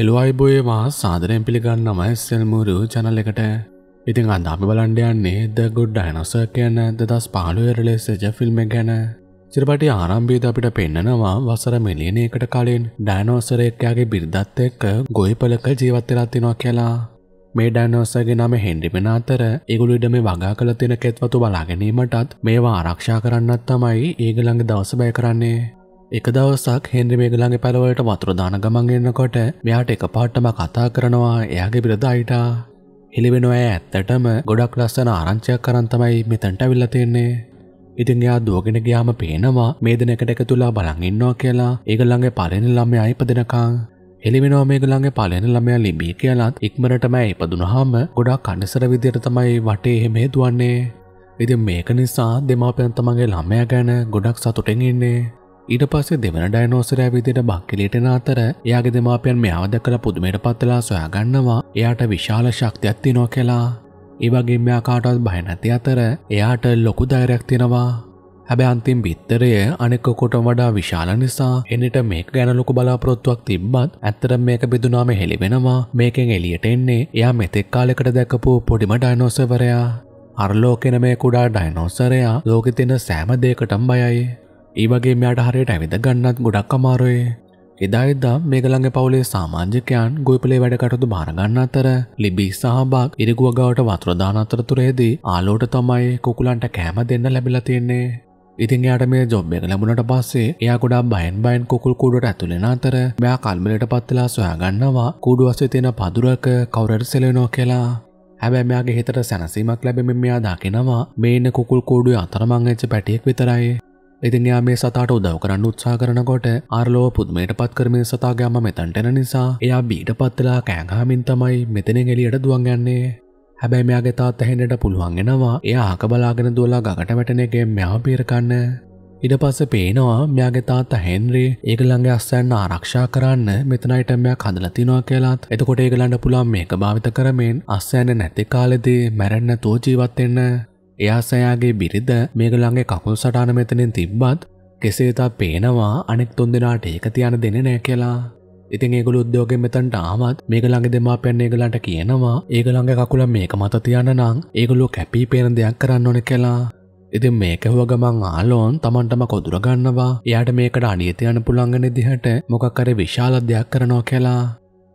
එළුවයිබෝයේ මහ සාදරයෙන් පිළිගන්නම සෙල්මුරු චැනල් එකට ඉතින් අද අපි බලන්න යන්නේ ද ගුඩ් ඩයිනෝසර් කියන 2015 රිලීස් වෙච්ච ෆිල්ම් එක ගැන. චිරපටි ආරම්භයේදී අපිට පෙන්නනවා වසර මිලියන එකකට කලින් ඩයිනෝසරයෙක් යාගේ බිරිඳත් එක්ක ගොවිපලක ජීවත් වෙලා තිනවා කියලා. මේ ඩයිනෝසර්ගේ නම හෙන්රි වෙන අතර ඒගොල්ලෝ ඉඩ මේ වගා කළ තියෙන කෙත්වතු බලා ගැනීමටත් මේවා ආරක්ෂා කරන්නත් තමයි ඒගොල්ලන්ගේ දවස බය කරන්නේ. එක දවසක් හෙන්රි මේගලන්ගේ පැලවලට වතුර දාන ගමන් එන්නකොට මෙයාට එක පාටම කතා කරනවා එයාගේ බිරදායිට හෙළිවෙනවා ඇත්තටම ගොඩක් ලස්සන ආරංචයක් කරන්තමයි මෙතැන්ට විල්ල තියෙන්නේ. ඉතින් යා දුවගෙන ගියාම පේනවා මේ දෙනකට එක තුලා බලන් ඉන්නවා කියලා ඒගොල්ලන්ගේ පළවෙනි ළමයා ඉපදෙනකන්. හෙළිවෙනවා මේගොල්ලන්ගේ පළවෙනි ළමයා ලිබී කියලාත් ඉක්මනටම ඉපදුනහම ගොඩක් අනසර විදියට තමයි වටේ එහෙම දුවන්නේ. ඉතින් මේක නිසා දෙමාපියන් තමන්ගේ ළමයා ගැන ගොඩක් සතුටින් ඉන්නේ. ඊට පස්සේ දෙවන ඩයිනෝසරය විදියට බක්කිලේටෙන අතර එයාගේ දෙමාපියන් මෙයාව දැකලා පුදුමයට පත්වලා සොයාගන්නවා එයාට විශාල ශක්තියක් තියෙනවා කියලා. ඒ වගේම මෙයා කාටවත් බය නැති අතර එයාට ලොකු ධෛර්යයක් තියෙනවා. හැබැයි අන්තිම බිත්තරය අනෙක කොටම වඩා විශාල නිසා එන්නට මේක ගැන ලොකු බලාපොරොත්තුවක් තිබ්බත් ඇත්තටම මේක බෙදුනාම හෙලි වෙනවා. මේකෙන් එළියට එන්නේ එයා මෙතෙක් කාලයකට දැකපු පොඩිම ඩයිනෝසරයා. අරලෝකෙන මේ කුඩා ඩයිනෝසරයා ලෝකෙ තියෙන සෑම දෙයකටම බයයි. ඒ වගේ මෙයාට හරියට ඇවිද ගන්නත් ගොඩක් අමාරුයි. එදා එදා මේගලඟ පවුලේ සාමාජිකයන් ගොයිපලේ වැඩකටුතු භාරගන්න අතර ලිබි සහභාග් ඉරිගුවගාවට වතුරදාන අතරතුරේදී ආලෝට තමයි කුකුලන්ට කෑම දෙන්න ලැබිලා තියෙන්නේ. ඉතින් එයාට මේ ජොබ් එක ලැබුණට පස්සේ එයා ගොඩාක් බයෙන් බයෙන් කුකුල් කූඩුවට ඇතුළෙන අතර මෙයා කල්මිලට පත් වෙලා සොයාගන්නවා කූඩු අස්සේ තියෙන පදුරක කවුරුහරි සෙලවෙනවා කියලා. හැබැයි මෙයාගේ හිතට සැනසීමක් ලැබෙමින් මෙයා දකිනවා මේ ඉන්න කුකුල් කූඩුවේ අතරමං වෙච්ච පැටියෙක් විතරයි. ඉතින් යා මේ සතාට උදව් කරන්න උත්සා කරනකොට ආර්ලෝව පුදුමයට පත් කර මේ සතාගේ අම්මා මෙතනට එන නිසා එයා බීට පත්ලා කෑගහමින් තමයි මෙතනින් එළියට දුවන් යන්නේ. හැබැයි මෙයාගේ තාත්තා හෙන්නට පුළුවන් වෙනවා එයා අහක බලාගෙන දුවලා ගඟට වැටෙන එකෙන් මෙයා පීරකන්න. ඊට පස්සේ පේනවා මෙයාගේ තාත්තා හෙන්රි ඒගොල්ලන්ගේ අස්සයන් ආරක්ෂා කරන්න මෙතන අයිටම්යක් හදලා තිනවා කියලාත්. එතකොට ඒගොල්ලන්ට පුළුවන් මේක භාවිත කරමින් අස්සයන් නැති කාලෙදී මැරෙන්න තෝ ජීවත් වෙන්න එයා සෑයාගේ බිරිද මේගලන්ගේ කකුල් සටාන මෙතනින් තිබ්බත් කෙසේතා පේනවා අනෙක් තුන් දෙනාට ඒක තියන දෙන නෑ කියලා. ඉතින් ඒගොල උද්‍යෝගෙන් මෙතන්ට ආමත් මේක ළඟ දෙමාපයන් ඒගලන්ට කියනවා ඒක ළඟ කකුල මේක මත තියන්න නම් ඒගොලෝ කැපී පේන දෙයක් කරන්න ඕන කියලා. ඉතින් මේකහුව ගමන් ආලෝන් තමන්ටම කොදුරගන්නවා එයාට මේකට අඩිය තියන පුළංගන දිහට මොකක්කර විශාල දෙයක් කරනවා කියලා.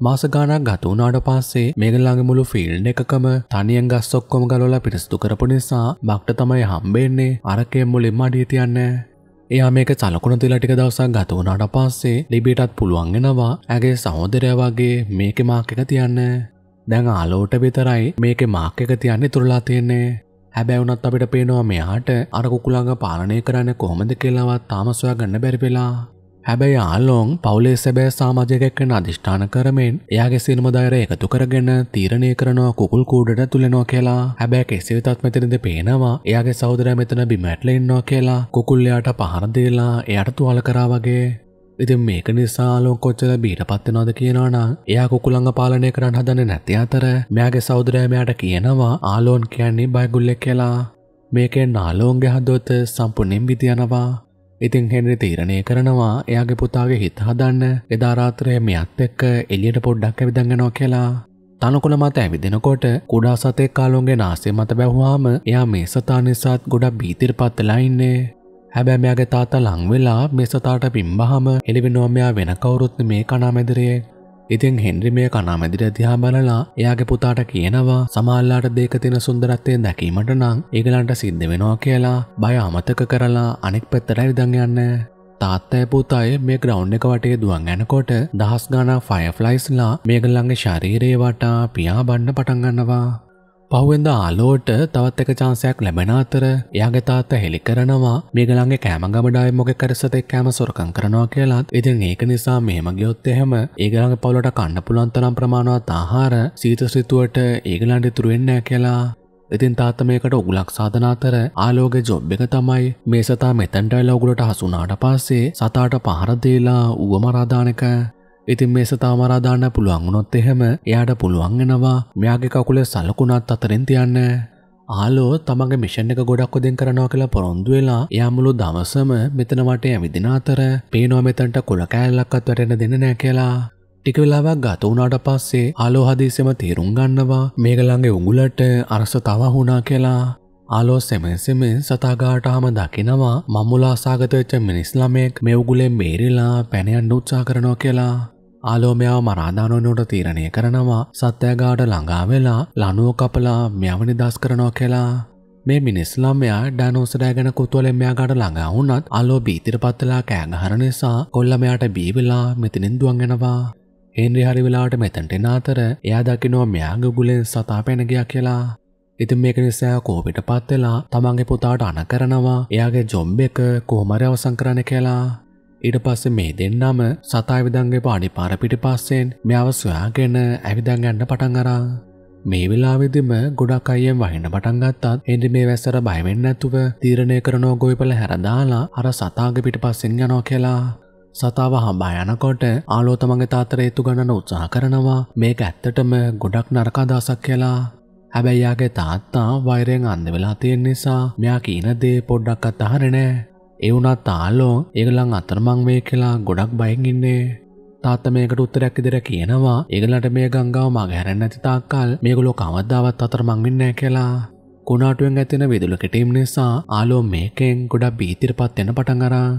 මාස ගානක් ගත වුණාට පස්සේ මේගොල්ලන්ගේ මුළු ෆීල්ඩ් එකකම තනියෙන් ගස් ඔක්කොම ගලවලා පිරිසිදු කරපු නිසා බක්ට තමයි හම්බෙන්නේ අරකේ මුලින්ම අඩිය තියන්නේ. එයා මේක සලකුණ තියලා ටික දවසක් ගත වුණාට පස්සේ ලිබීටත් පුළුවන් වෙනවා ඇගේ සහෝදරයා වගේ මේකේ මාක් එක තියන්න. දැන් ආලෝට විතරයි මේකේ මාක් එක තියන්න ඉතුරුලා තියෙන්නේ. හැබැයි වුණත් අපිට පේනවා මෙයාට අර කුකුළඟ පාලනය කරන්න කොහොමද කියලාවත් තාම සොයාගන්න බැරි වෙලා. හැබැයි ආල්ලෝන් පවුලේ සැබෑ සාමාජයකක් වන අධිෂ්ඨාන කරමෙන් එයාගේ සිනමදායර එකතු කරගෙන තීරණය කරනවා කුකුල් කූඩට තුලෙනවා කියලා හැබැයි කෙසේ වෙතත් මෙතනද පේනවා එයාගේ සහෝදරයා මෙතන බිම ඇටලා ඉන්නවා කියලා කුකුල් එයාට පහර දීලා එයාට තුවාල කරා වගේ ඉතින් මේක නිසාලෝන් කොච්චල බීට පත්වෙනවාද කියනවනම් එයා කුකුළඟ පාලනය කරන්න හදන්න නැති අතර මෙයාගේ සෞදරෑමයාට කියනවා ආලෝන් කියන්නේ බයගුල්ලෙක් කියලා මේකෙන් ආලෝන්ගේ හදොත සම්පුනෙන් බිතියනවා ඉතින් හෙන්රි තීරණය කරනවා එයාගේ පුතාගේ හිත හදන්න එදාරාත්‍රය මෙයත් එක්ක එලියට පොඩ්ඩක් ඇවිදඟනවා කියලා. තනකොළ මත ඇවිදෙනකොට කුඩා සතේ කාලුන්ගේ නාසය මත බැව්වාම එයා මේ සතා නිසාත් ගොඩක් බීතිර පත්තලා ඉන්නේ. හැබැ මෙයාගේ තාතා ලංවෙලා මේ සතාට පිම්බහම එළිවෙනවා මෙයා වෙන කවුරුත් මේ කනාමැදිරේ ඉතින් හෙන්රි මේ කනාමැදිට දිහා බලලා එයාගේ පුතාට කියනවා සමල්ලාට දෙක තියෙන සුන්දරත්වය දැකීමට නම් ඒගලන්ට සිද්ධ වෙනවා කියලා බය අමතක කරලා අනෙක් පැත්තට ඉදන් යන්න. තාත්තය පුතාය මේ ග්‍රවන්් එක වටේ දුවන් යනකොට දහස් ගානා ෆයෆ්ලයිස්ලා මේගල්ලන්ගේ ශරීරයේ වටා පියා බන්න පටන් ගන්නවා. පහුවෙන්ද ආලෝට තවත් එක චාන්සයක් ලැබෙන අතර එයාගේ තාත්ත හෙළි කරනවා මේගලන්ගේ කෑම ගබඩාවේ මොකෙක් හරි සතෙක් කෑම සොරකම් කරනවා කියලාත් ඉතින් ඒක නිසා මෙහෙම ගියොත් එහෙම ඒගලන්ගේ පවුලට කන්න පුළුවන් තරම් ප්‍රමාණවත් ආහාර සීත ඍතුවට ඒගලන්ට ඉතුරු වෙන්නේ කියලා ඉතින් තාත්ත මේකට උගුලක් සාධන අතර ආලෝගේ ජොබ් එක තමයි මේ සතා මෙතනට ඇවිල්ලා උගුලට හසුනාට පස්සේ සතාට පහර දීලා ඌව මරා දාන එක ඉතින් මේ සතාමරාදාන්න පුළුවන් වුණොත් එහෙම එයාට පුළුවන් වෙනවා මෙයාගේ කකුල සලකුණත් අතරින් තියන්න. ආලෝ තමගේ මිෂන් එක ගොඩක් උදෙන් කරනවා කියලා පොරොන්දු වෙලා එයා මුළු දවසම මෙතන වටේ ඇවිදින අතර පේනවා මෙතනට කුල කෑල්ලක්වත් වැටෙන්න දෙන්නේ නැහැ කියලා. ටික වෙලාවක් ගත වුණාට පස්සේ ආලෝ හදිසියෙම තීරුම් ගන්නවා මේක ළඟේ උඟුලට අරස තව වුණා කියලා. ආලෝ සෙමසෙම සතාගාටහම දකිනවා මමුලා සාගතවෙච්ච මිනිස්ලමෙක් මෙව්ගුලෙන් බේරිලා පැනයන් උත්සා කරනවා කියලා. ආලෝමයාව මරාදානොනුට තීරණය කරනවා සත්‍යයාගාට ළඟා වෙලා ලනුව කපලා මෙයාව නිදස් කරනෝ කියලා මේ මිනිස්ලම් මෙයා ඩෑනෝසරෑ ගැන කුතුවලෙන් මෙයාගට ළඟා වුණත් අලෝ බීතිර පත්තලා කෑගහර නිසා කොල්ල මෙයාට බීවෙලා මෙතිනින් දුවන් එනවා. හෙන්රි හරි වෙලාට මෙතැන්ට එන අතර එයා දකිනෝ මෙයාග ගුලෙන් සතා පැන ගියා කියලා. ඉතින් මේක නිසා කෝපිට පත් වෙලා තමන්ගේ පුතාට අණ කරනවා එයාගේ ජොම්බ එක කොහොමරි අවසන් කරන්න කියලා. ඊට පස්සේ මේ දෙන්නම සතාවිදංගේ පාඩිපාර පිටිපස්සෙන් මෙයව සොයාගෙන ඇවිදන් යන්න පටන් අරා. මේ වෙලාවෙදිම ගොඩක් අයියෙන් වහින්න පටන් ගත්තත් එඳි මේ වැස්සට බය වෙන්නේ නැතුව තීරණය කරනෝ ගොවිපල හැරදාලා අර සතාගේ පිටිපස්සෙන් යනවා කියලා. සතාව හඹා යනකොට ආලෝතමගේ තාත්තට ඒතු ගන්නන උත්සාහ කරනවා මේක ඇත්තටම ගොඩක් නරක අදහසක් කියලා. හැබැයි යාගේ තාත්තා වෛරයෙන් අන්ධ වෙලා තියෙන නිසා මෙයා කියන දේ පොඩ්ඩක්වත් අහන්නේ නැහැ. ඒ වුණා තාල්ලෝ ඒගලන් අතරමං වේ කියලා ගොඩක් බයෙන් ඉන්නේ. තාත්ත මේකට උත්තරයක් ඉදිරිය කියනවා ඒගලන්ට මේ ගංගාව මග හැරෙන්නේ නැති තාක්කල් මේගොල්ලෝ කවදාවත් අතරමං වෙන්නේ නැහැ කියලා. කුණාටුවෙන් ඇතින විදුල කෙටීම නිසා ආලෝ මේකෙන් ගොඩක් බීතිරපත් වෙන පටන් අරා.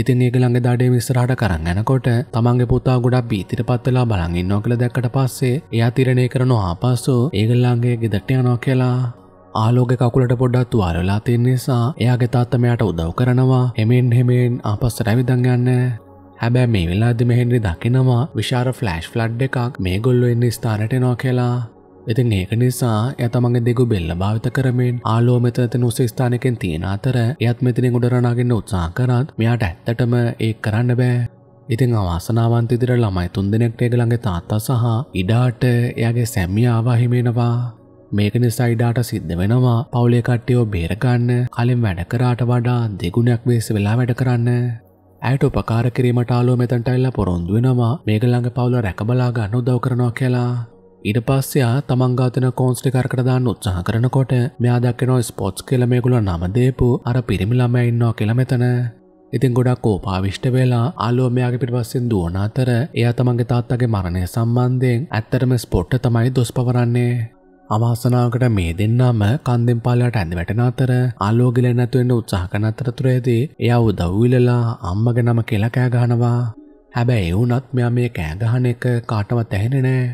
ඉතින් ඒගළඟ දඩේ විස්සරහට කරන් යනකොට තමන්ගේ පුතා ගොඩක් බීතිට පත්වෙලා බලන් ඉන්නවා කියලා දැක්කට පස්සේ එයා තිරණය කරනවා ආපස්සු ඒගොල්ලන්ගේ ගෙදරට යනවා කියලා. ආලෝක කකුලට පොඩ්ඩත් තුවාලලා තින් නිසා එයාගේ තාත්තමයට උදව් කරනවා හෙමෙන් හෙමෙන් ආපස්සට ඇවිදන් යන්න හැබැයි මේ වෙලාද මෙහෙන්රි දකිනවා විශාර ෆ්ලෑෂ් ෆ්ලඩ් එකක් මේ ගොල්ලො එන්න ස්ථානට නෝ කියලා ඉතින් ඒක නිසා එය තමන්ගේ දෙගු බෙල්ල භාවිත කරමින් ආලෝ මෙත ඇති නුස ස්ථානකෙන් තියෙන අතර එයත් මෙතිනින් උඩරනාගෙන උත්සා කරත් මෙයාට ඇත්තටම ඒ කරන්න බෑ. ඉතින් අවාසනාවන්ත ඉදිර ළමයි තුන් දෙනෙක්ට ඒගළඟේ තාත්තා සහ ඉඩාට එයාගේ සැමියාවා හිමෙනවා. මේක නිසා ඉඩාට සිද්ධ වෙනවා පවුලේ කට්ටියෝ බේරගන්න කලින් වැඩ කරාට වඩා දෙගුණයක් වෙස් වෙලා වැඩ කරන්න. ඇයට උපකාර කිරීමට ආලෝ මෙතැන්ට ඇල්ලා පොරොන්දු වෙනවා මේක ළඟ පවුල රැකබලා ගන්න උදව් කරනවා කියලා. ඊට පස්සේ ආ තමන් ගාතන කෝන්ස් ටික අරකට දාන්න උත්සාහ කරනකොට මෙයා දක්වනවා ස්පෝර්ට්ස් කියලා මේගොල්ලෝ නම දීපු අර පිරිමි ළමයා ඉන්නවා කියලා මෙතන. ඉතින් ගොඩක් කෝපාවිෂ්ඨ වෙලා ආලෝ මෙයාගේ පිටිපස්සෙන් දුවන අතර එයා තමන්ගේ තාත්තගේ මරණය සම්බන්ධයෙන් ඇත්තටම ස්පොට්ට තමයි දොස් පවරන්නේ. අවාසනාවකට මේ දෙන්නාම කන්දෙන් පාලයට ඇඳ වැටෙන අතර ආලෝකෙල නැතු වෙන්න උත්සාහ කරන අතරතුරේදී එයා උදව් විලලා අම්මගේ නම කියලා කෑ ගහනවා. හැබැයි ඒ වුණත් මෙයා මේ කෑ ගහන එක කාටවත් ඇහෙන්නේ නැහැ.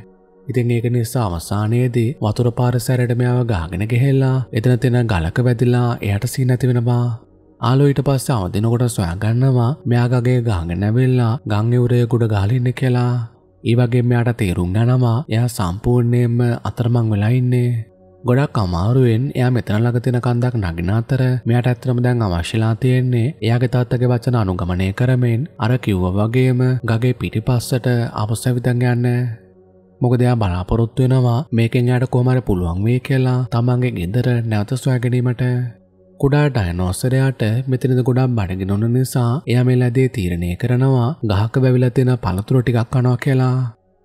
ඉතින් ඒක නිසා අවසානයේදී වතුර පාර සැරට මෙයාව ගහගෙන ගෙහෙලා එතන තැන ගලක වැදිලා එයාට සී නැති වෙනවා. ආලෝ ඊට පස්සේ අවදිනකොට සොයාගන්නවා මෙයාගගේ ගහගෙන නැවෙලා ගංගේ උරේ ගුඩ ගහලින්න කියලා. ඒ වගේ මෙයාට තේරුම් ගනවා එයා සම්පූර්ණයෙන්ම අතරමං වෙලා ඉන්නේ. ගොඩක් අමාරුවෙන් එයා මෙතන ළඟ තියෙන කන්දක් නගින අතර මෙයාට ඇත්තටම දැන් අවශ්‍යලා තියෙන්නේ එයාගේ තාත්තගේ වචන අනුගමනය කරමින් අර කිව්වා වගේම ගගේ පිටිපස්සට අවසවිතන් යන්න මොකද එයා බලාපොරොත්තු වෙනවා මේකෙන් යාට කොහමර පුළුවන් වෙයි කියලා තමන්ගේ ගෙදර නැවත සොයාගැනීමට කුඩා ඩයනෝස්සරයාට මෙතනද ගොඩක් බඩගෙන ඔන්න නිසා එය මේ ලැදේ තීරණය කරනවා ගහක වැවිලා තියෙන පළතුර ටිකක් අනවා කියලා.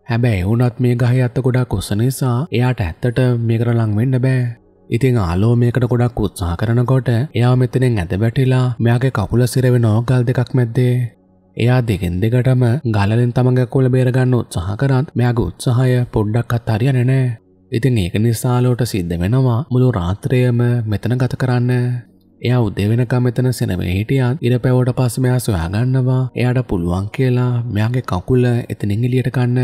හැබැයි වුණත් මේ ගහේ අත්ත ගොඩක් උස නිසා එයාට ඇත්තට මේකට ලං වෙන්න බෑ. ඉතින් ආලෝ මේකට ගොඩක් උත්සාහ කරනකොට එයා මෙතනෙන් ඇද වැටිලා මෙයාගේ කකුල සිරවෙන ඕගල් දෙකක් මැද්දේ. එයා දෙකෙන් දෙකටම ගලලින් තමඟ කොල බේරගන්න උත්සාහ කරත් මෙයාගේ උත්සාහය පොඩ්ඩක්වත් හරියන්නේ නැහැ. ඉතින් ඒක නිසාලෝට සිද්ධ වෙනවා මුළු රාත්‍රයම මෙතන ගත කරන්න. එයා උදේ වෙනකම් මෙතන සෙනවේ හිටියත් ඉර පැවට පස්සේ මෙයා සොයාගන්නවා එයාට පුළුවන් කියලා මෙයාගේ කකුල එතනින් එළියට ගන්න.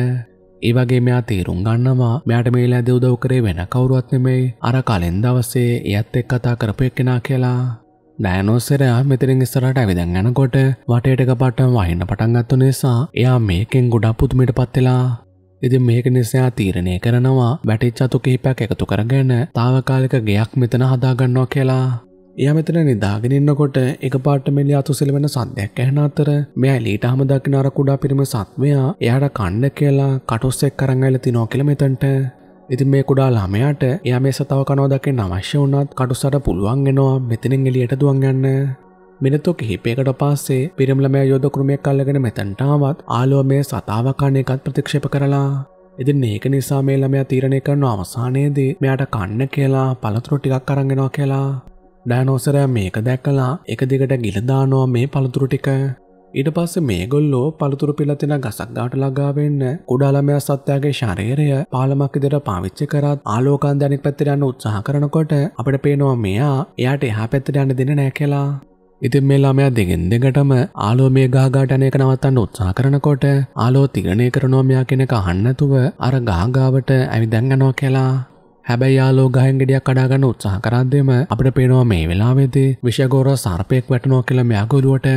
ඒ වගේ මෙයා තේරුම් ගන්නවා මෙයාට මේ ලැද උදව් කරේ වෙන කවුරුවත් නෙමෙයි අර කලින් දවසේ එයත් එක්ක කතා කරපු එක්කෙනා කියලා. ඩෑනෝස්සරයා මෙතරින් ඉස්සරට ඇවිදැන් යනකොට වටේටක පට වහින්න පටන්ගත්තු නිසා එයා මේකෙන් ගොඩක් පුතුමිට පත්වෙලා ඉතින් මේක නිසා තීරණය කරනවා වැටිච් අතු කිහිපයක් එකතු කරගෙන తాවකාලික ගෙයක් මෙතන හදාගන්නවා කියලා. එයා මෙතන නිදාගෙන ඉන්නකොට එකපාරට මෙලි අතුසෙල වෙන සද්දයක් ඇහෙන අතර මෙයා එලීට හැම දකින්න අර කුඩා පිරිම සත්වයා එයාට කන්න කියලා කටොස්සෙක් අරන් ඇවිල්ලා තිනවා කියලා මෙතනට. ඉතින් මේ කුඩා ළමයාට එයා මේ සතාව කනවා දකින්න අවශ්‍ය වුණත් කටුස්සට පුළුවන් වෙනවා මෙතනින් එළියට දුවන් යන්න. මිනතු කිහිපයකට පස්සේ පිරිම්ලමය යෝධ කෘමයක් කල්ලගෙන මෙතැන්ටාවත් ආලෝමය සතාවකාණයකත් ප්‍රතික්ෂප කරලා ඉතින් ඒක නිසා මේ ළමයා තීරණය කරන අවසානයේදී මෙයාට කන්න කියලා පළතුරු ටිකක් අරන්ගෙනවා කියලා. ඩයනෝසරයා මේක දැක්කලා එක දිගට ගිල දානවා මේ පළතුරු ටික. ඊට පස්සේ මේගොල්ලෝ පළතුරු පිළලා තියෙන ගසක් ගාට ළඟා වෙන්න කුඩා ළමයා සත්ත්වයාගේ ශරීරය පාලමක් විදිහට පාවිච්චි කරත් ආලෝකාන්ත අනිත් පැත්තට යන්න උත්සාහ කරනකොට අපිට පේනවා මෙයා එයාට එහා පැත්තට යන්න දෙන්නේ නැහැ කියලා. ඉතින් මේ ළමයා දෙගෙන් දෙකටම ආලෝ මේ ගහගාට යන එක නවත්තන්න උත්සාහ කරනකොට ආලෝ තීරණය කරනවා මෙයා කෙනෙක් අහන්නතුව අර ගහගාවට ඇවිදන් යනවා කියලා. හැබැයි ආලෝ ගහෙන් ගෙඩියක් කඩා ගන්න උත්සාහ කරද්දීම අපිට පේනවා මේ වෙලාවේදී විෂයගෝර සර්පයෙක් වැටෙනවා කියලා මෙයා ගොළුවට.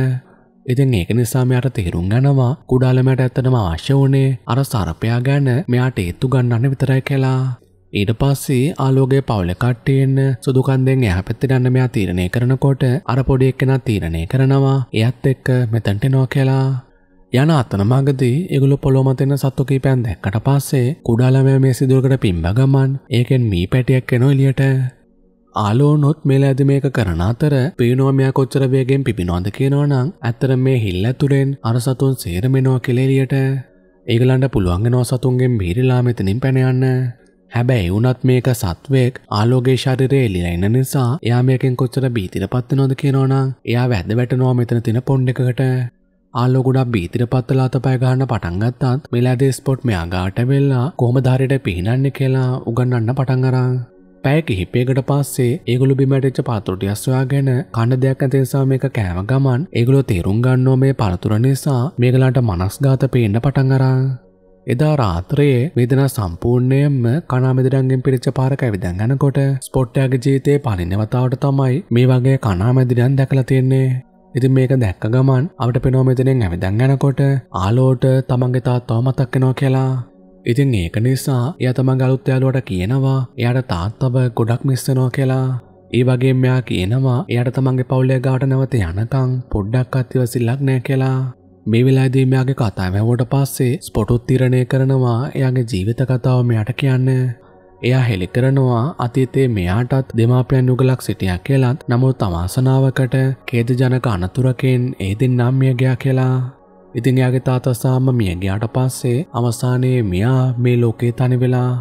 ඉතින් ඒක නිසා මෙයාට තේරුම් ගන්නවා කුඩා ළමයාට ඇත්තටම අවශ්‍ය වුණේ අර සර්පයා ගැන මෙයාට ඒත්තු ගන්නන්න විතරයි කියලා. ඊට පස්සේ ආලෝගේ පවුල කට්ටියෙන් සුදුකන්දෙන් එහ පැත්ත ගන්න මෙයා තීරණය කරනකොට අර පොඩි එක්කෙනා තීරණය කරනවා එයත් එක්ක මෙතැන්ට නෝ කියලා යන අත්තන මගදී ඉගුලු පොළොමතෙන සත්තු කීපයන් දැක්කට පස්සේ කුඩාළමය මේ සිදුවකට පිම්බ ගමන් ඒකෙන් මී පැටියක් එනෝ එලියට ආලෝනොත් මෙල ඇද මේක කරන අතර පීනෝමයා කොච්චර වේගෙන් පිපිනොන්ද කියනවනම් ඇත්තර මේ හිල්ල ඇතුරෙන් අර සතුන් සේරමෙනවා කෙලෙලියට ඒගලන්ට පුළුවන්ගෙනෝ සතුන්ගෙන් බීරිලා මෙතනින් පැනයන්න හැබැයි වුණත් මේක සත්වයෙක් ආලෝගේ ශරීරයේ එලිලා ඉන්න නිසා එයා මේකෙන් කොච්චර බීතිරපත් වෙනවද කියනවනම් එයා වැද වැටෙනවා මෙතන තියෙන පොණ්ඩ එකකට. ආලෝ ගොඩක් බීතිරපත් වෙලා අතපය ගන්න පටන් ගත්තත් මෙලදී ස්පොට් මෙයා ගාට වෙලා කොහොමද හරියට පිහිනන්නේ කියලා උගන්වන්න පටන් අරන්. පැය කිහිපයකට පස්සේ ඒගොලු බිමටච්ච පතුරටිය ස්ොයාගෙන කන්න දෙයක් ඇතිනිසා මේක කෑම ගමන් ඒගොලො තේරුම් ගන්නෝ මේ පළතුර නිසා මේගලාට මනස්ගාත පේන්න පටන් අරා. එදා රාත්‍රයේ වේදනා සම්පූර්ණයෙන්ම කනාමැදිරන්ගෙන් පිරිච්ච පාරක ඇවිදන් යනකොට ස්පොට්ටයාගේ ජීවිතේ පලින්න වතාවට තමයි මේ වගේ කනාමැදිරන් දැකලා තියෙන්නේ. ඉතින් මේක දැක්ක ගමන් අපට පෙනෝ මෙතනෙන් ඇවිදන් යනකොට ආලෝට තමන්ගේ තාත්තව මතක් වෙනවා කියලා. ඉතින් ඒක නිසා එයා තමන්ගේ අලුත් යාළුවට කියනවා එයාට තාත්තව ගොඩක් මිස් වෙනවා කියලා. ඒ වගේ මෙයා කියනවා එයාට තමන්ගේ පවුලේ ගාට නැවත යනකම් පොඩ්ඩක්වත් ඉවසිල්ලක් නැහැ කියලා. මේ වෙලාදී මෙයාගේ කතා වැැවට පස්සේ ස්පොටුත් තිරණය කරනවා එයාගේ ජීවිත කතාව මෙයට කියන්න. එයා හෙළි කරනවා අතීතේ මෙයාටත් දෙමාපියන් යුගලක් සිටියක් කියලත් නමුත් අවාසනාවකට කේදජනක අනතුරකෙන් ඒදින් නම් මියගයා කියලා. ඉතින් එයාගේ තාතස්සාම මියගයාට පස්සේ අවසානයේ මෙයා මේ ලෝකේ තනි වෙලා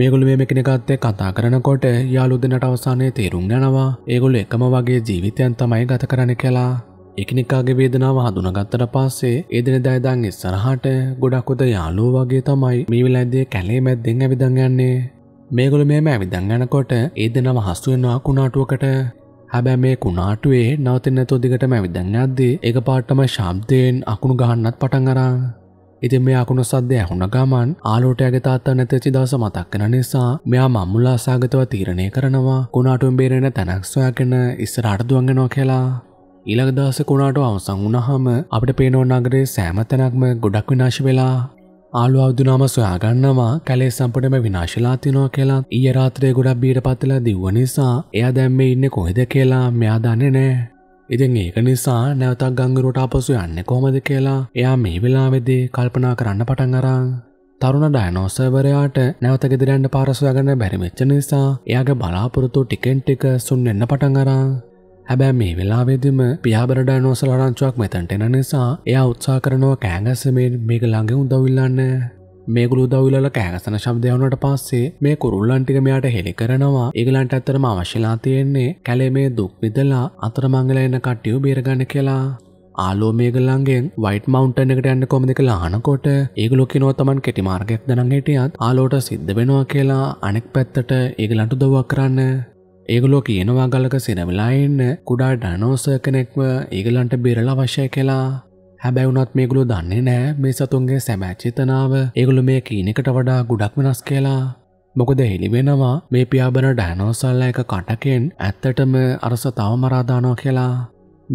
මේගොලු මේ මෙකිනකත්තේ කතා කරනකොට යාලු දෙනට අවසානයේ තේරුම් යනවා ඒගොලු එකම වගේ ජීවිතයන් තමයි ගත කරන කියලා එකනෙකාගේ වේදනාව හඳුනගත්තට පස්සේ එදිනෙදා ඉඳන් ඉස්සරහට ගොඩක් උද යාළුවෝ වගේ තමයි මේ වෙලාවේදී කැලේ මැද්දෙන් ඇවිදන් යන්නේ. මේගොල්ලෝ මේම ඇවිදන් යනකොට එදිනව හසු වෙනවා කුණාටුවකට. හැබැයි මේ කුණාටුවේ නවතින්න නැතුව දිගටම ඇවිදන් යද්දී එකපාරටම ශබ්දයෙන් අකුණු ගහන්නත් පටන් අරන්. ඉතින් මේ අකුණු සද්දය ඇහුණ ගමන් ආලෝටයාගේ තාත්තා නැතිච්ච දවස මතක් වෙන නිසා මෙයා මම්මුලා සාගතව තීරණය කරනවා කුණාටුවෙන් බේරෙන තැනක් සොයාගෙන ඉස්සරහට දුවන් යනවා කියලා. ඊළඟ දවස කුණාට අවසන් වුණාම අපිට පේනෝ නගරේ සෑම තැනක්ම ගොඩක් විනාශ වෙලා ආලු අවදුනාම සොයාගන්නවා කැලේ සම්පටම විනාශලා තිනෝ කියලා ඊය රාත්‍රයේ ගොඩක් බීට පත්තලා දිව්ව නිසා එයා දැම්ම ඉන්න කොහෙද කියලා මෙයා දන්නේ නෑ. ඉතින් ඒක නිසා නැවතක් ගංගුරුවට අපසු යන්නේ කොහොමද කියලා එයා මේ වෙලාවේදී කල්පනා කරන්න පටන් අරන්. තරුණ ඩයනෝසර්වරයාට නැවත ගෙදර යන්න පාර සොයාගන්න බැරි වෙච්ච නිසා එයාගේ බලාපොරොත්තු ටිකෙන් ටික සුන් වෙන්න පටන් අරන්. හැබැ මේ වෙලාවෙදිම පියාබරඩ නෝසල රංචුවක් මෙතැන්ට එන නිසා එයා උත්සා කරනවා කෑගස්ස මේක ළඟ උදවිල්ලන්න මේගුළු දවිල්ල කෑගසන ශබ්දයවනට පස්සේ මේ කුරුල්ලන්ටික මෙයාට හෙළි කරනවා ඒගලන්ට ඇත්තරම අවශ්‍යලා තියෙන්නේ කැලේ මේ දුක් විදලා අතර මංගල එන්න කට්ටියු බේරගන්න කියලා ආලෝ මේගල්ලන්ගෙන් වයිට මවන්ටන එකට යන්න කොමදක ලානකොට ඒගලොකිනෝ තමන් කෙටි මාර්ගයක් දනං හිටියත් ආලෝට සිද්ධ වෙනවා කියලා අනෙක් පැත්තට ඒගලන්ට දවක් කරන්න ඒගොලෝ කියනවා ගලක සිරවිලායන්න කුඩා ඩනෝස කෙනෙක්ව ඒගලන්ට බිරල වශ්‍ය කලා හැබැවුනත් මේගුලු දන්නේ නෑ මේ සතුන්ගේ සැමැච්චිතනාව ඒගුලු මේ කීනකට වඩා ගුඩක් වෙනස් කියලා මොකද හෙළිවෙනවා මේ පියාබන ඩෑනෝසල්ල එක කටකෙන් ඇත්තටම අරස තව මරාදානෝ කියලා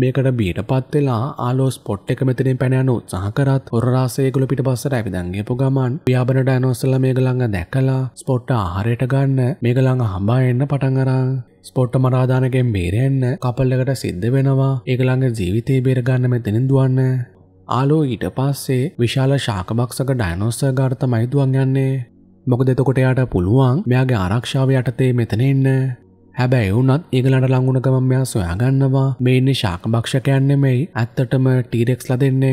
මේකට බීට පත්වෙලා ආලෝස් පොට් එක මෙතනින් පැනයනු සහකරත් ඔරරාසයකුල පිට පස්සට ඇවිදන්ගේ පුගමන් ව්‍යාබන ඩෑනෝස්සල මේගළඟ දැකලා ස්පොට්ට ආහරයට ගන්න මේගළඟ හඹා එන්න පටන්ගරා ස්පොට්ට මරාධානකෙන් බේරෙන්න්න කපල්ලකට සිද්ධ වෙනවා ඒගළඟ ජීවිතය බේරගන්න මෙතනින් දුවන්න ආලෝ ඊට පස්සේ විශාල ශාකභක්ෂක ඩයිනෝස්ස ගර්ත මයිතුවන් යන්නේ මොක දෙතකොට යාට පුළුවන් මෙයාගේ ආරක්ෂාව යටතේ මෙතන එන්න හැබැයි වුනත් ඒගලට ලංගුණ ගමන් මෙයා සොයාගන්නවා මේ ඉන්නේ ශාකභක්ෂකයන් නෙමෙයි ඇත්තටම ටීරෙක්ස්ලා දෙන්නේ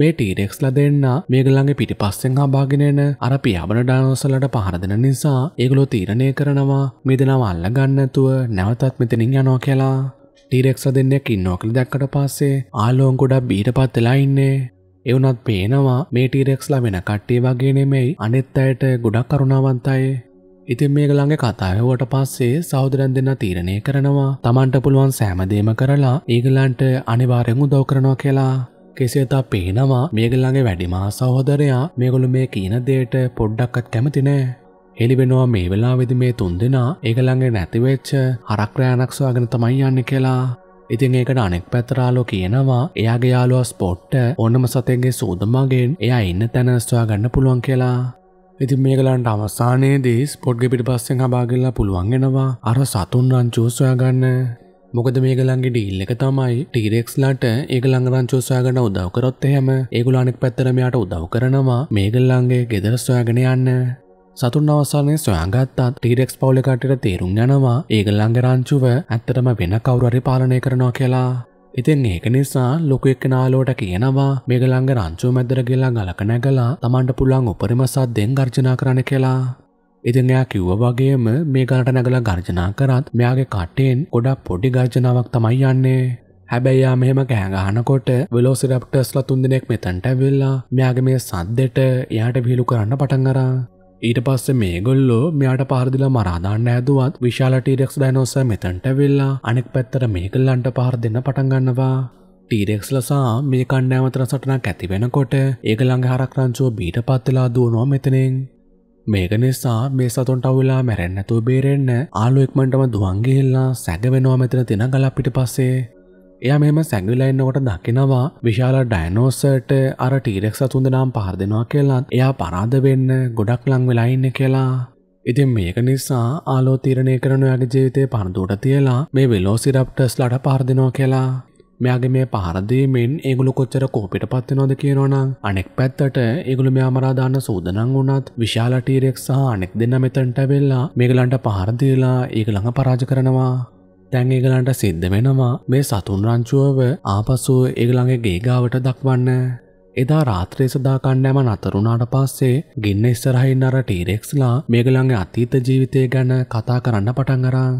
මේ ටීරෙක්ස්ල දෙන්න මේගලගේ පිටි පස්සෙන් හාභාගෙනන අර පියාබන ඩානෝසලට පහරදන නිසා ඒගලෝ තීරණය කරනවා මෙදනව අල්ල ගන්නතුව නැවතත් මෙතනින් යනෝ කියලා ටීරෙක්ස දෙන්නෙක් ඉන්නෝකල දැක්කට පස්සේ ආලෝන් ගොඩක් බීට පත්වෙලා ඉන්නේ එවනත් පේනවා මේ ටීරෙක්ස්ලා වෙන කට්ටේ වගේ නෙමෙයි අනෙත් අයට ගොඩක් කරුණාවන්තයි ඉතින් මේක ළඟ කතාවවට පස්සේ සහෝදරන් දෙන්න තීරණය කරනවා තමන්ට පුළුවන් සෑමදේම කරලා ඒගලන්ට අනිවාරෙන් උදව් කරනවා කියලා කෙසේතා පේනවා මේගල්ලගේ වැඩිමා සහෝදරයා මේගොළු මේ කියන දේට පොඩ්ඩක්කත් කැමතිනෑ. එලිබෙනවා මේ වෙලා විදි මේ තුන් දෙනා ඒගළඟේ නැතිවෙච්ච හරක්්‍රෑනක්ස්වාගෙන තමයි යන්න කියලා. ඉතින් ඒකට අනෙක් පැතරාලෝ කියනවා එයාගේ යාලුව ස්පොට්ට ඕන්නම සතෙන්ගේ සූදමගෙන් එයා ඉන්න තැනස්වා ගන්න පුළුවන් කියලා. ඉතින් මේකලන්ට අවස්සානයේදී ස්පොට්ග පිට පස්සෙන් හබාගෙල්ලා පුළුවන්ගෙනවා අර සතුන් රංචූ සොයාගන්න මොකද මේගලන්ගේ ඩීල් එක තමයි ටිරෙක්ස්ලාට ඒක ළඟරංචෝ සොයාගන්න උදව් කරොත් එහෙම ඒගොල්ලෝ පැත්තට මෙයාට උදව් කරනවා මේගල්ලන්ගේ ගෙදර සොයාගෙන යන්න සතුන් අවසානය සොයාගත්තත් ටීරෙක්ස් පවුලකටට තේරුම් යනවා ඒගල්ලංගරංචුව ඇත්තටම වෙන කවුරරි පාලනය කරනවා කියලා ඉතින් ඒක නිසා ලොකු එක්කනාලෝට කියනවා මේක ළඟ රංචු මැද්දර ගෙලා ගලකන ගලා තමන්ට පුළුවන් උපරිම සද්දෙන් ගර්ජනා කරන්න කියලා. ඉතින් එයා කිව්වා වගේම මේ ගලට නැගලා ගර්ජනා කරත් මෙයාගේ කටෙන් ගොඩක් පොඩි ගර්ජනාවක් තමයි යන්නේ. හැබැයි යා මෙහෙම කෑගහනකොට වෙලෝසිරැප්ටර්ස්ලා තුන්දෙනෙක් මෙතනට වෙල්ලා මෙයාගේ මේ සද්දෙට එයාට විහිළු කරන්න පටන් අරා. ඊට පස්සේ මේගොල්ලෝ මෙයාට පහරදිලා මරාදාන්න ඇදුවත් විශාල ටීරෙක්ස් ඩයිනෝසර් මෙතනට වෙල්ලා අනෙක් පැත්තට මේගොල්ලන්ට පහර දෙන්න පටන් ගන්නවා. ටීරෙක්ස්ලසා මේ කණ්ඩෑම අතර සටනක් ඇති වෙනකොට ඒගොල්ලන්ගේ හරක් රංචුව බීටපත් වෙලා දුවනවා මෙතනින්. මේක නිසා මේ සතුන්ට අවුලා මැරෙන්න නැතුව බේරෙන්න ආලෝ ඉක්මනටම දුවන් ගිහිල්ලා සැගවෙනවා මෙතන තින ගලක් පිටිපස්සේ එය මෙම සැංගිලයින්නෝට දකිනවා විශාල ඩයිනෝසර්ට අර ටීරෙක් සතුන්ද නම් පහර දෙනවා කියලත් එයා පරාද වෙන්න ගොඩක් ලං වෙලාඉන්න කියලා. ඉතින් මේක නිසා ආලෝ තීරණය කරන යාගේ ජීවිතය පරදුට තියලා මේ වෙලෝසිරප්ටස් ලට පහරදිනවා කියලා මෙයාගේ මේ පහරදීමෙන් ඒගුළු කොච්චර කෝපිට පත්වෙනෝද කියනවනම් අනෙක් පැත්තට ඒගුළු මෙයාමරාදාන්න සූදනං වුණත් විශාලටීරෙක් සහ අනෙක් දෙන්න මෙතැන්ට වෙල්ලා මේගලන්ට පහරදිලා ඒගළඟ පරාජ කරනවා දැන් ඒගලන්ට සිද්ධ වෙනවා මේ සතුන් රංචුවව ආපසු ඒගලගේ ගේගාවට දක්වන්න. එදා රාත්‍රයේ සදා කණ්ඩෑම නතරුණාට පස්සේ ගින්න ඉස්සරහින් අර ටීරෙක්ස්ලා මේගලන්ගේ අතීත ජීවිතය ගැන කතා කරන්න පටන් අරා.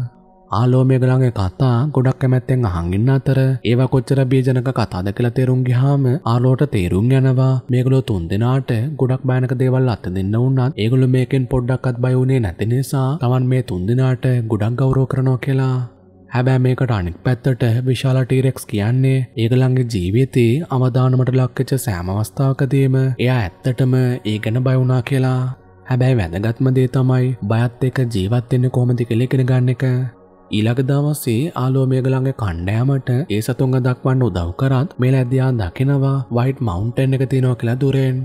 ආලෝමයගලගේ කතා ගොඩක් කැමැත්තෙන් අහංගින්න අතර ඒව කොච්චර බීජනක කතාද කියලා තේරුම් ගිහාම ආලෝට තේරුම් යනවා මේගොලෝ තුන් දෙනාට ගොඩක් බෑනක දේවල් අත දෙන්න වුණත් ඒගොල්ලෝ මේකෙන් පොඩ්ඩක්වත් බය වුණේ නැති නිසා Taman මේ තුන් දෙනාට ගොඩක් ගෞරව කරනවා කියලා හැබැ මේකට අනික් පැත්තට විශාල ටීරෙක්ස් කියන්නේ ඒගළන්ගේ ජීවිතයේ අවධානමට ලක්කච සෑමවස්ථාවකදීම එයා ඇත්තටම ඒ ගැන බයවුනා කියලා හැබැයි වැදගත්මදේ තමයි බයත් එක ජීවත්වෙන්න කොමති කෙලෙකෙන ගන්න එක ඊළඟ දවස්සේ ආලෝමයගළඟ කණ්ඩෑමට ඒ සතුන්ග දක්වන්න උදව් කරත් මේ ඇදයා දකිනවා වයිට් මවුන්ටන් එක තිනෝ කියලා දුරෙන්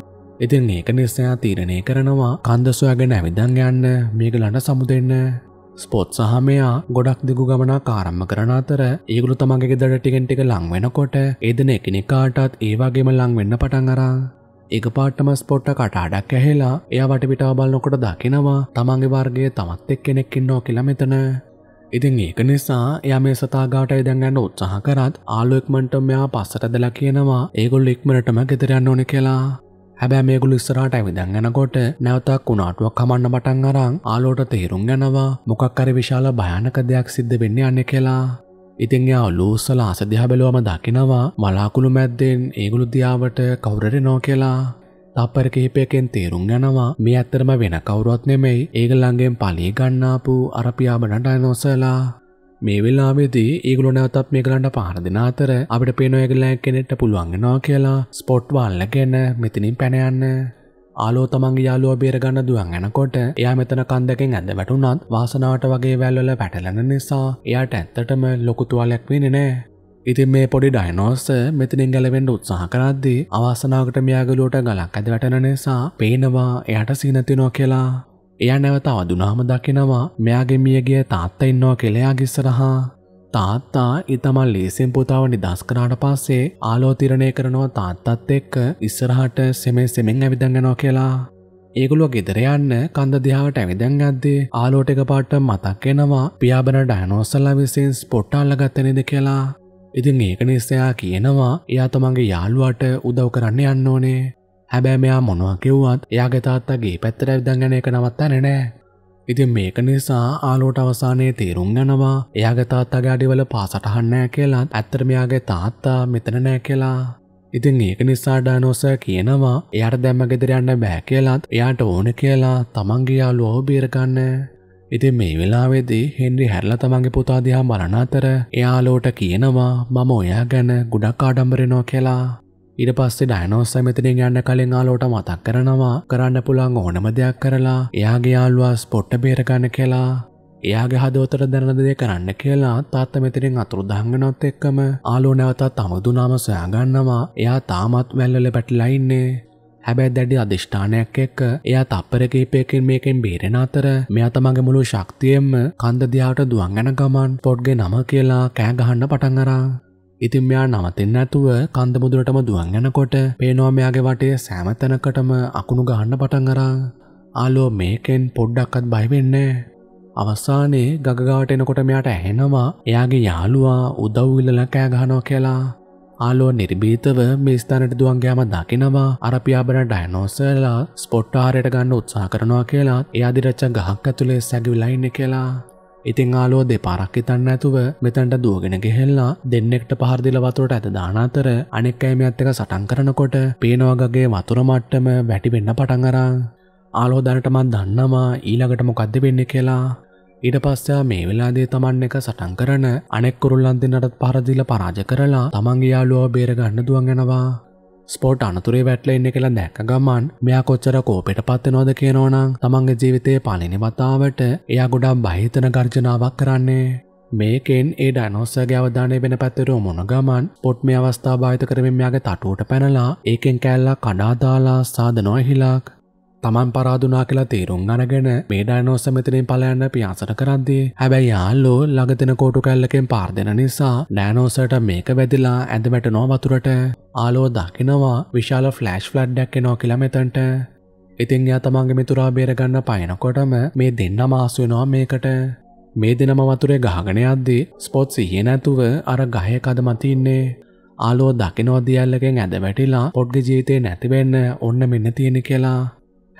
ඉතින් ඒක නිස්සයා තීරණය කරනවා කන්දසොයාගෙන ඇවිදන් යන්න මේගලන්න සමුදන්න ස්පොත් සහමයා ගොඩක් දිගු ගමනා කාරම්ම කරන අතර ඒගුළු තමගේ දර ටිගෙන්ටික ලං වෙනකොට ඒදන එකනෙකාටත් ඒවාගේම ලං වෙන්න පටන් අරා එක පාටම ස්පොට්ට කටාඩක් ඇහෙලා එයා වටපිටා බලන්නොකොට දකිනවා තමන්ගේ වර්ගේ තමත් එක් කෙනෙක්කින්නෝ කියලා මෙතන ඉතින් ඒක නිසා එයා මේ සතාගාට ඉදැන්ගන්න උත්සාහ කරත් ආලුවෙක්මන්ට මෙයා පස්සට දලා කියනවා ඒගොල් ඉක්මනටම ගෙදරයන්න ඕන කියලා හැබැ මේගුල ස්රාට ඇවිදන් එනකොට නැවතක් වුණාටුවක් කමන්න පටන් අරං ආලෝට තේරුම් ගැනවා මොකක්කර විශාල භයනක දෙයක් සිද්ධ වෙන්නේ අන්න කියලා. ඉතින් යා ලූස්සල අසදිහබැලුවම දකිනවා මලාකුළු මැද්දෙන් ඒගුළු දියාවට කවුරට නෝ කියලා. තප්පර කිහිපයකෙන් තේරුම් ගැනවා මේ ඇත්තරම වෙන කවුරොත් නෙමෙයි ඒගල්ලන්ගෙන් පලී ගන්නාපු අරපියාබනට අනොසලා. මේ වෙලාවෙදී ඒගුලො නැවතත් මේගලන්ට පහර දෙෙන අතර අපිට පේනොයගලෑ කෙනෙට පුළුවන්ගෙනවා කියලා ස්පොට් වල්ල ගැන මෙතිනින් පැනයන්න ආලෝ තමන්ගේ යාලුව බේරගන්න දුවන් යනකොට එයා මෙතන කන්දකින් ඇද වැටුනත් වාසනාවට වගේ වැල්වල පැටලන නිසා එයාට ඇත්තටම ලොකුතුවාලයක් වෙන්නේ නෑ. ඉතින් මේ පොඩි ඩයිනෝස් මෙතනින් ගැලවෙන්න උත්සාහ කරද්දී අවාසනාවකට මෙයාගලුවට ගලක් ඇද වැටෙන නිසා පේනවා එයාට සීනතිනෝ කියලා. එය නැවත අදුනාම දකිනවා මෙයාගේ මියගේ තාත්තා ඉන්නවා කෙලයාගේ ඉස්සරහා තාත්තා ඉතමල් ලේසෙන් පුතාව නිදස් කරාට පස්සේ ආලෝතිරණය කරනවා තාත්තත් එක්ක ඉස්සරහට සෙමෙන් සෙමෙන් ඇවිදඟනවා කියලා. ඒගොලුව ගෙදර යන්න කන්ද දිහාවට ඇවිදන් ඇද්දේ ආලෝට එක පාට මතක් වෙනවා පියාඹන ඩයනෝසර්ලා විසින් ස්පොට් අල්ලගත්තේ නේද කියලා. ඉතින් ඒක නිසායා කියනවා එයා තමන්ගේ යාළුවාට උදව් කරන්න යන්න ඕනේ. හැබැ මෙයා මොනවා කිව්වත් එයාගේ තාත්තගේ පැත්තට ඇවිදන් යන එක නවත්තන්නේ නෑ. ඉතින් මේක නිසා ආලෝට අවසානයේ තේරුම් ගනවා එයාගේ තාත්තගේ අඩිවල පාසටහන් නෑ කියලා ඇත්තට මෙයාගේ තාත්තා මෙතන නෑ කියලා. ඉතින් ඒක නිසා ඩානෝස කියනවා එයාට දැම්ම ගෙදර යන්න බෑ කියලාත් එයාට ඕන කියලා තමන්ගේ යාළුවව බේරගන්න. ඉතින් මේ වෙලාවේදී හෙන්රි හැරලා තමන්ගේ පුතා දිහා බලන අතර එයාලෝට කියනවා මම ඔයා ගැන ගොඩක් ආඩම්බරෙනවා කියලා. ඉට පස්සේ ඩයනෝස්සයි මෙතනින් යන්න කලින් ආලෝට මතක් කරනවා කරන්න පුළන් ඕනම දෙයක් කරලා එයාගේ යාල්වාස් පොට්ට බේරගන්න කියලා එයාගේ හදෝතර දැනදය කරන්න කියලා තාත්ත මෙතිරින් අතුරු දංගනොත් එක්කම ආලෝ නැවතත් අමුදුනාම සොයාගන්නවා එයා තාමත් වැල්ලල පැටලයින්නේ හැබැයි දැඩි අධිෂ්ඨානයක් එක්ක එයා තප්පර කහිපයකින් මේකෙන් බේරෙන අතර මෙයා තමගේ මුළු ශක්තියෙන්ම කන්ද දියාට දුවන්ගැන ගමන් පොඩ්ගේ නම කියලා කෑගහන්න පටන්ගරා ඉතින් මෙයා නවතින්න ඇතුව කන්ද මුදුරටම දුවන් යනකොට පේනවා මෙයාගේ වටේ සෑම තැනකටම අකුණු ගහන්න පටන් අරන්. ආලෝ මේකෙන් පොඩ්ඩක්වත් බය වෙන්නේ අවසානයේ ගගගාවට එනකොට මෙයාට ඇහෙනවා එයාගේ යාළුවා උදව් ඉල්ලලා කෑ ගහනවා කියලා. ආලෝ නිර්භීතව මේ ස්ථානට දුවන් ගියාම දකිනවා අර පියාඹන ඩයනෝසර්ලා ස්පොට් ආරයට ගන්න උත්සාහ කරනවා කියලා එයා දිරච්ච ගහක් ඇතුලේ සැගවිලා ඉන්නේ කියලා. ඉතිං ආලෝ දෙපාරක් හිතන්න ඇතුව මෙතැන්ට දුවගෙන ගෙහෙල්ලා දෙන්නෙක්ට පහරදිල වතුරට ඇත දානාතර අනෙක් අයිමත් එක සටන් කරනකොට පේනවාගගේ වතුර මට්ටම වැටිවෙන්න පටන්ගරා ආලෝ දැනටමත් දන්නවා ඊළඟට මොකද්ද වෙන්න කියලා ඊට පස්සා මේ වෙලාදේ තමන් එක සටන් කරන අනෙක් කුරුල්ලන්දිනටත් පහරදිල පරාජ කරලා තමන්ගේ යාලුව බේරගන්න දුවන් ගෙනවා ස්පෝට් අනතුරේ වැටල එන්න කියලා දැක්ක ගමන් මෙයා කොච්චර කෝපෙට පත්වෙනෝද කියනෝනම් තමන්ගේ ජීවිතය පලිනි වතාවට එයා ගොඩක් බහිතන ගර්ජනාවක් කරන්නේ. මේකෙන් ඒ ඩනෝස්සගේ අවධානය වෙන පැත්තර මොන ගමන් පොට් මේ අවස්ථා භාවිත කරමින් මෙයාගේ තටුවට පැනලා ඒකෙන් කෑල්ලා කඩාදාලා සාධනොයහිලාක් තමන් පරාදුනා කියලා තේරුම් අනගෙන මේ ඩයිනෝස් මෙතනින් පලයන්න පියාසට කරද්දී හැබැයි යාල්ලෝ ළඟතෙන කෝටු කැල්ලකෙන් පාර්දෙන නිසා නෑනෝසට මේක වැදිලා ඇඳමැට නොවතුරට ආලෝ දකිනවා විශාල ෆ්ලෑෂ් ෆ්ලඩ්ඩක් එනෝ කියලා මෙතන්ට ඉතින් යා තමන්ගේ මිතුරා බේරගන්න පයනකොටම මේ දෙන්න මාසුවෙනවා මේකට මේ දෙනම වතුරේ ගහගෙන යද්දී ස්පොට්ස් ඉහි නැතුව අර ගහය කදමතින්නේ ආලෝ දකිනවදියල්ලකෙන් ඇද වැටිලා පොඩ්ග ජීතේ නැතිවෙන්න ඔන්න මෙන්න තියෙන කියලා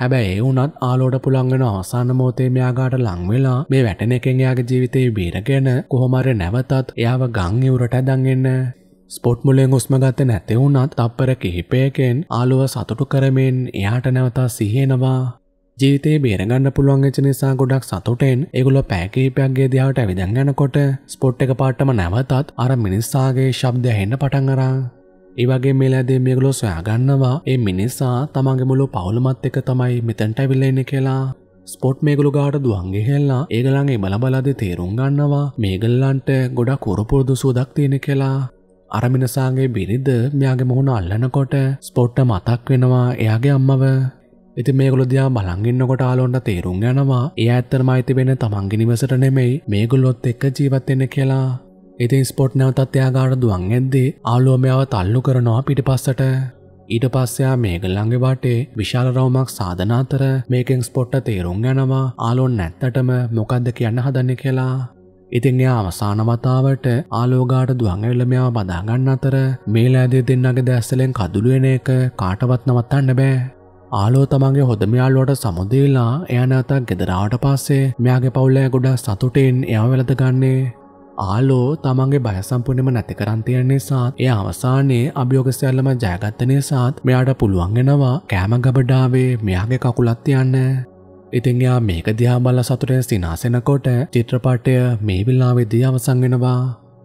හැබැයි ඒ වුණත් ආලෝට පුළංගන අවසාන මෝතේ මෙයාගාට ලංවෙලා මේ වැටෙන එකෙන් එයාගේ ජීවිතේ බේරගෙන කොහොමර නැවතත් එයාව ගං ඉවුරට දඟන්න ස්පොට් මුලෙන් උස්මගත්ත නැති වුණත් අපර කිහිපයකෙන් ආලුව සතුටු කරමෙන් එයාට නැවතා සිහිනවා ජීවිතේ බේරගන්න පුළුවන්ගච නිසා ගොඩක් සතුටෙන් ඒගුල පෑකිහිපයක්ගේ දිහාට ඇවිදංගනකොට ස්පොට් එක පාටම නැවතත් අර මිනිස්සාගේ ශබ්ද හෙන්න පටන්ගරා ඒවගේ මේලෑදේ මියගලෝ සොයාගන්නවා ඒ මිනිසා තමන්ගේ මුළු පවුලමත් එක තමයි මෙතැන්ට ඇවිල්ලෙන්න කියලා ස්පොට් මේගලු ගාට දුවන්ගේ හෙල්ලා ඒගලන්ගේ බලබලද තේරුම් ගන්නවා මේගල්ලන්ට ගොඩා කොරපුරදු සුවදක් තියෙන කියලා අරමිනසාගේ බිරිද මෙයාගේ මුහුණ අල්ලනකොට ස්පොට්ට මතක් වෙනවා එයාගේ අම්මව ඉති මේගොලු දයා බලංගින්නකොට ආලොන්ට තේරුම් යනවා ඒ ඇත්තරමයිති වෙන තමන්ගිනිවසට නෙමෙයි මේගොල්ලොත් එක්ක ජීවත්වෙන්න කියලා එතින් ස්පොට් නැවතත් එයාගාට දුවන් ඇද්දේ ආලෝමයාව තල්ලු කරනවා පිටිපස්සට. ඊට පස්සයා මේක ළඟ වටේ විශාල රවුමක් සාධන අතර මේකෙන් ස්පොට්ට තේරුම් යනවා ආලෝන් නැත්තටම මොකද්ද කියන්න හදන්නේ කියලා. ඉතින් එයා අවසාන වතාවට ආලෝගාට දුවන් ඇවිල්ලා මෙයාව බදා ගන්න අතර මේ ලෑදේ දෙන්නගේ දැස්සලෙන් කදුළු වෙන එක කාටවත් නවත්තන්න බෑ. ආලෝ තමන්ගේ හොදමයාලුවට සමුදේලා එයා නැවතත් ගෙදරාවට පස්සේ මෙයාගේ පවුලෑ ගොඩක් සතුටෙන් එයා වෙලද ගන්නේ ආලෝ තමන්ගේ බයසම්පූර්ණයම නැති කරන්තියන නිසාත් ඒ අවසානයේ අභියෝගසයල්ලම ජයගත්ත නිසාත් මෙයාට පුළුවන්ගෙනවා කෑම ගබඩාවේ මෙයාගේ කකුලත් යන්න. ඉතින් යා මේක දිහා බල සතුරෙන් සිනාසෙනකොට චිත්‍රපටය මේ විල්ලාවෙදී අවසන් වෙනවා.